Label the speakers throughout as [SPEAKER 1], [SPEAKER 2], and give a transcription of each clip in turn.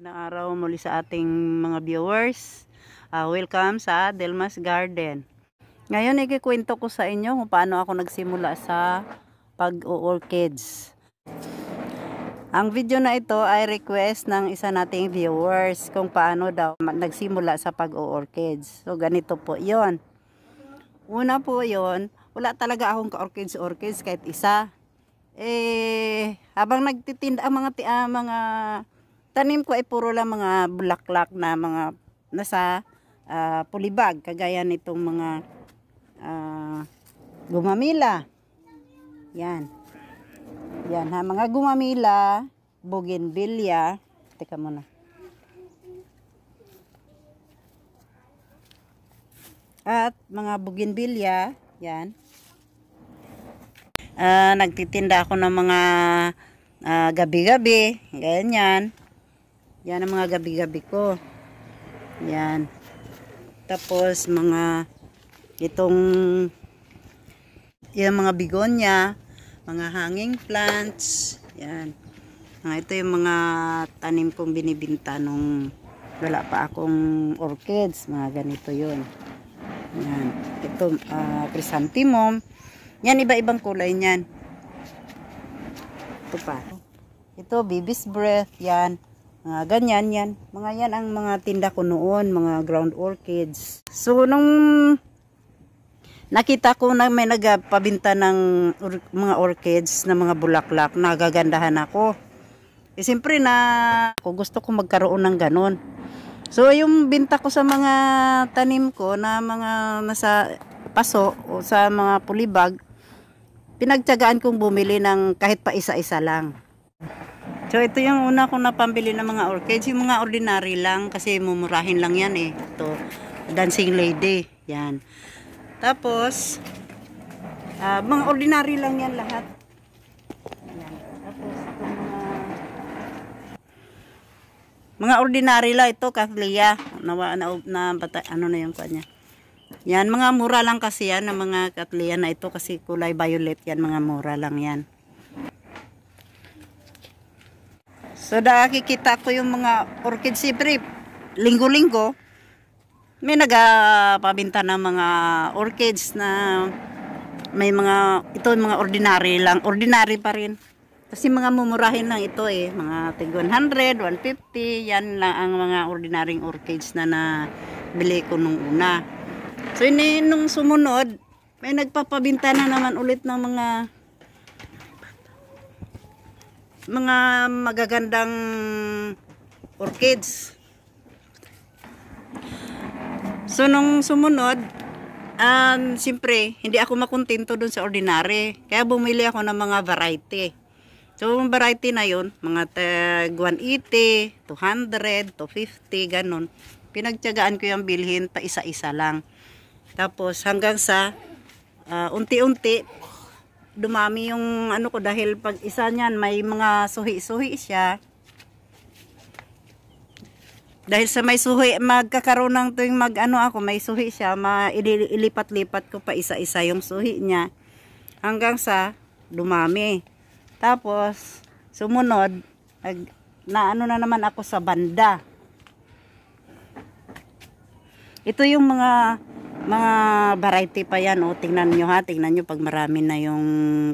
[SPEAKER 1] Magandang araw muli sa ating mga viewers. Uh, welcome sa Delmas Garden. Ngayon ikikwento ko sa inyo kung paano ako nagsimula sa pag-orchids. Ang video na ito ay request ng isa nating viewers kung paano daw nagsimula sa pag-orchids. So ganito po yon. Una po yon, wala talaga akong ka-orchids-orchids kahit isa. Eh, habang nagtitinda ang mga, uh, mga tanim ko ay puro lang mga bulaklak na mga nasa uh, pulibag kagaya nitong mga uh, gumamila yan yan ha mga gumamila bougainvillea teka muna at mga bougainvillea yan uh, nagtitinda ako ng mga gabi-gabi uh, gabi -gabi, ganyan yan ang mga gabi-gabi ko. Yan. Tapos mga itong yung mga bigonya, mga hanging plants. Yan. Mga ah, ito yung mga tanim kong binibinta nung wala pa akong orchids. Mga ganito yun. Yan. Ito, uh, chrysanthemum. Yan, iba-ibang kulay niyan. Ito pa. Ito, baby's breath. Yan Uh, ganyan yan. Mga yan ang mga tinda ko noon, mga ground orchids. So, nung nakita ko na may nagpabinta ng or mga orchids na mga bulaklak, nagagandahan ako. Eh, siyempre na ako gusto ko magkaroon ng ganon. So, yung binta ko sa mga tanim ko na mga nasa paso o sa mga pulibag, pinagtyagaan kong bumili ng kahit pa isa-isa lang. So ito yung una kong napambili ng mga orchids, yung mga ordinary lang kasi mumurahin lang yan eh. Ito, dancing lady, yan. Tapos, uh, mga ordinary lang yan lahat. Yan. Tapos, ito mga... Mga ordinary lang ito, Kathlia. Na, na, na, bata, ano na yung kanya. Yan, mga mura lang kasi yan, ng mga Kathlia na ito kasi kulay violet yan, mga mura lang yan. So nakikita ko yung mga orchid siyempre linggo-linggo may nagpabinta ng mga orchids na may mga ito mga ordinary lang, ordinary pa rin. Kasi mga mumurahin lang ito eh, mga tig 100, 150, yan lang ang mga ordinaryng orchids na nabili ko nung una. So ini eh, nung sumunod, may nagpapabinta na naman ulit ng mga mga magagandang orchids. So, nung sumunod, um, siyempre, hindi ako makontento dun sa ordinary. Kaya bumili ako ng mga variety. So, yung variety na yun, mga tag 180, 200, 250, ganun. Pinagtyagaan ko yung bilhin pa isa-isa lang. Tapos, hanggang sa uh, unti-unti, dumami yung ano ko dahil pag isa niyan may mga suhi-suhi siya. Dahil sa may suhi, magkakaroon ng tuwing mag ano ako, may suhi siya, mailipat-lipat ko pa isa-isa yung suhi niya. Hanggang sa dumami. Tapos, sumunod, nag, na ano na naman ako sa banda. Ito yung mga mga variety pa yan. oh. tingnan nyo ha. Tingnan nyo pag marami na yung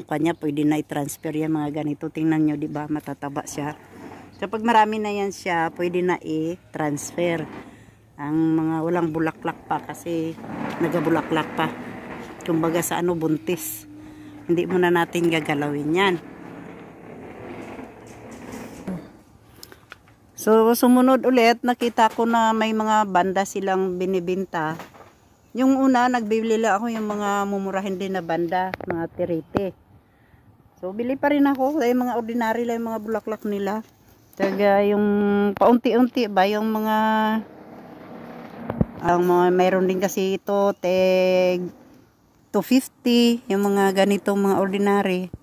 [SPEAKER 1] kanya. Pwede na i-transfer yan mga ganito. Tingnan nyo, di ba? Matataba siya. So, pag marami na yan siya, pwede na i-transfer. Ang mga walang bulaklak pa kasi nagabulaklak pa. Kumbaga sa ano, buntis. Hindi muna natin gagalawin yan. So, sumunod ulit, nakita ko na may mga banda silang binibinta. Yung una, nagbibili lang ako yung mga mumurahin din na banda, mga tirite. So, bili pa rin ako. Dahil mga ordinary lang yung mga bulaklak nila. Taga yung paunti-unti ba, yung mga ang mga mayroon din kasi ito, tag 250, yung mga ganitong mga ordinary.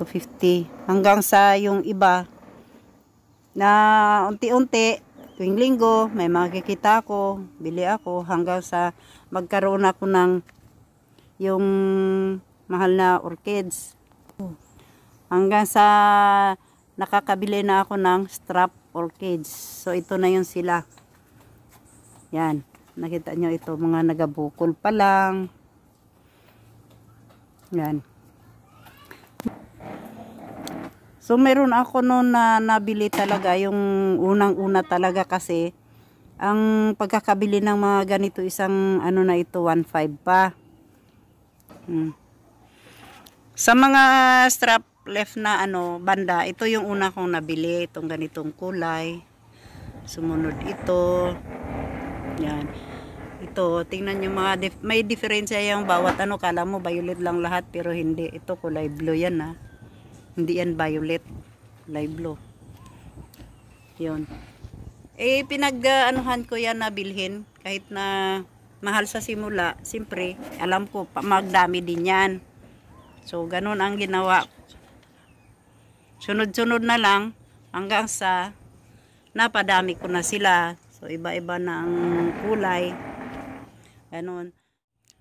[SPEAKER 1] 250 hanggang sa yung iba na unti-unti tuwing linggo may makikita ako bili ako hanggang sa magkaroon ako ng yung mahal na orchids hanggang sa nakakabili na ako ng strap orchids so ito na yung sila yan nakita nyo ito mga nagabukol pa lang yan So meron ako noon na nabili talaga yung unang-una talaga kasi ang pagkakabili ng mga ganito isang ano na ito 1.5 pa. Hmm. Sa mga strap left na ano banda, ito yung una kong nabili, itong ganitong kulay. Sumunod ito. Yan. Ito, tingnan niyo mga dif may diferensya yung bawat ano, kala mo violet lang lahat pero hindi. Ito kulay blue yan ah. Hindi yan violet. Live blue. Yun. Eh, pinag-anuhan ko yan na bilhin. Kahit na mahal sa simula, siyempre, alam ko, magdami din yan. So, ganun ang ginawa. Sunod-sunod na lang hanggang sa napadami ko na sila. So, iba-iba na ang kulay. Ganun.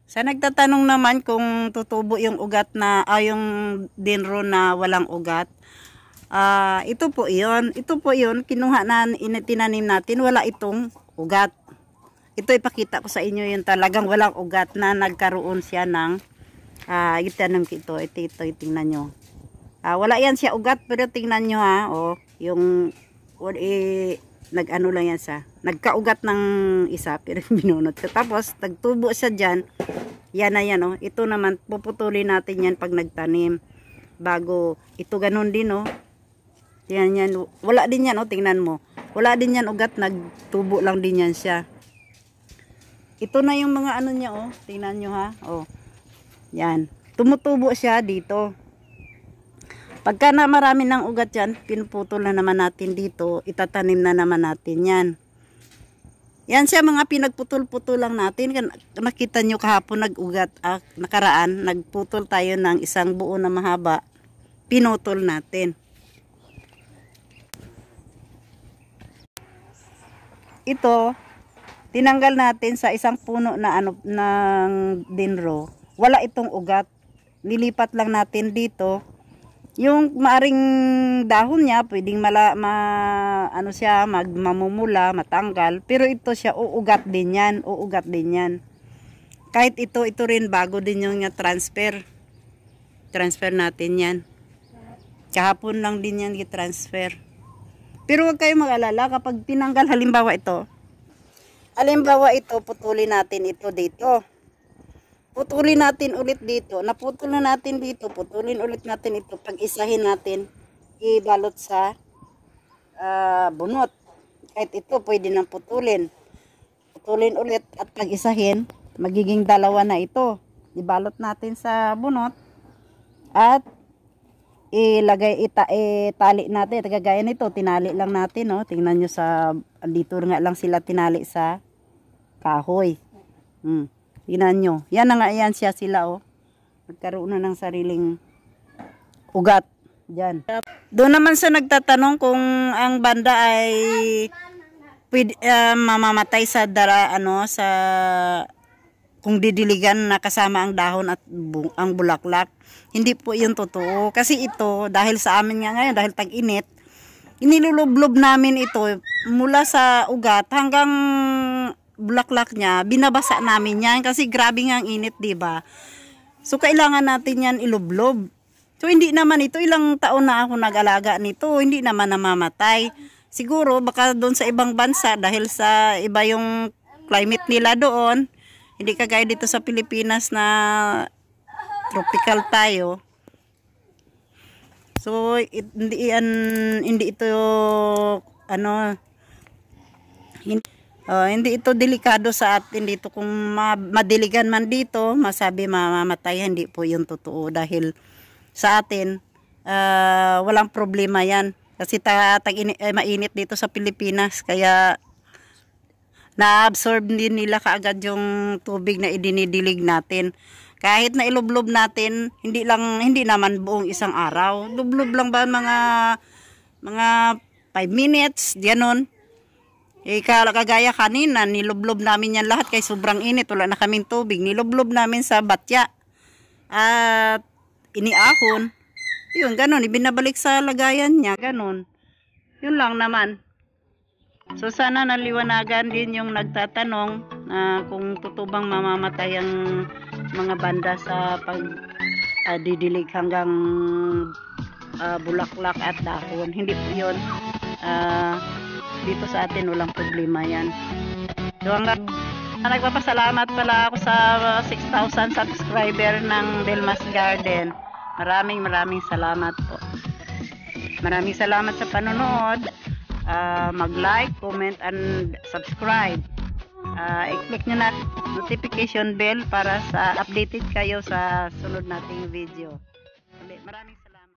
[SPEAKER 1] Sa nagtatanong naman kung tutubo yung ugat na, ah, yung dinro na walang ugat, ah, ito po yon Ito po yon kinuha na, tinanim natin, wala itong ugat. Ito ipakita ko sa inyo yung talagang walang ugat na nagkaroon siya ng, ah, itanong ito, ito, ito, tingnan niyo. Ah, wala yan siya ugat, pero tingnan niyo ha, ah, oh, yung, eh, nagano lang yan sa nagkaugat ng isa pero binunot ko tapos nagtubo siya diyan yan na yan oh ito naman puputulin natin yan pag nagtanim bago ito ganun din oh yan yan wala din yan oh tingnan mo wala din yan ugat nagtubo lang din yan siya ito na yung mga ano niya oh tingnan nyo ha oh yan tumutubo siya dito Pagka na marami ng ugat yan, pinuputol na naman natin dito. Itatanim na naman natin yan. Yan siya mga pinagputol-putol lang natin. Nakita nyo kahapon nag-ugat. Ah, nakaraan, nagputol tayo ng isang buo na mahaba. Pinutol natin. Ito, tinanggal natin sa isang puno na ano ng dinro. Wala itong ugat. Nilipat lang natin dito yung maaring dahon niya, pwedeng mala, ma, ano siya, magmamumula, matanggal. Pero ito siya, uugat din yan. Uugat din yan. Kahit ito, ito rin, bago din yung niya transfer. Transfer natin yan. Kahapon lang din yan i-transfer. Pero huwag kayong mag-alala kapag tinanggal, halimbawa ito. Halimbawa ito, putulin natin ito dito putulin natin ulit dito. Naputol na natin dito. Putulin ulit natin ito. Pag-isahin natin, ibalot sa uh, bunot. Kahit ito, pwede nang putulin. Putulin ulit at pag-isahin, magiging dalawa na ito. Ibalot natin sa bunot at ilagay ita tali natin kagaya nito tinali lang natin no tingnan niyo sa dito nga lang sila tinali sa kahoy mm. Tingnan nyo. Yan na nga yan siya sila oh. Nagkaroon na ng sariling ugat. Diyan. Doon naman sa nagtatanong kung ang banda ay pwede, uh, ah, mamamatay sa dara ano sa kung didiligan na kasama ang dahon at bu ang bulaklak. Hindi po 'yun totoo kasi ito dahil sa amin nga ngayon dahil tag-init inilulublob namin ito mula sa ugat hanggang bulaklak niya, binabasa namin yan kasi grabe nga ang init, 'di ba? So kailangan natin yan ilublob. So hindi naman ito ilang taon na ako nag-alaga nito, hindi naman namamatay. Siguro baka doon sa ibang bansa dahil sa iba yung climate nila doon. Hindi kagaya dito sa Pilipinas na tropical tayo. So hindi hindi ito ano hindi Oh, hindi ito delikado sa atin dito. Kung ma madiligan man dito, masabi mamamatay, hindi po yung totoo. Dahil sa atin, uh, walang problema yan. Kasi ta tag eh, mainit dito sa Pilipinas. Kaya na-absorb din nila kaagad yung tubig na idinidilig natin. Kahit na ilublob natin, hindi lang hindi naman buong isang araw. Lublob lang ba mga mga 5 minutes, ganun Ika, kagaya kanina, nilublob namin yan lahat kay sobrang init. Wala na kaming tubig. Nilublob namin sa batya. At iniahon. Yun, ganun. Ibinabalik sa lagayan niya. Ganun. Yun lang naman. So sana naliwanagan din yung nagtatanong na kung tutubang mamamatay ang mga banda sa pag uh, didilig hanggang uh, bulaklak at dahon. Hindi po yun. Uh, dito sa atin walang problema yan so ang nagpapasalamat pala ako sa 6,000 uh, subscriber ng Delmas Garden maraming maraming salamat po maraming salamat sa panonood uh, ah, mag like, comment and subscribe uh, i-click nyo na notification bell para sa updated kayo sa sunod nating video. Maraming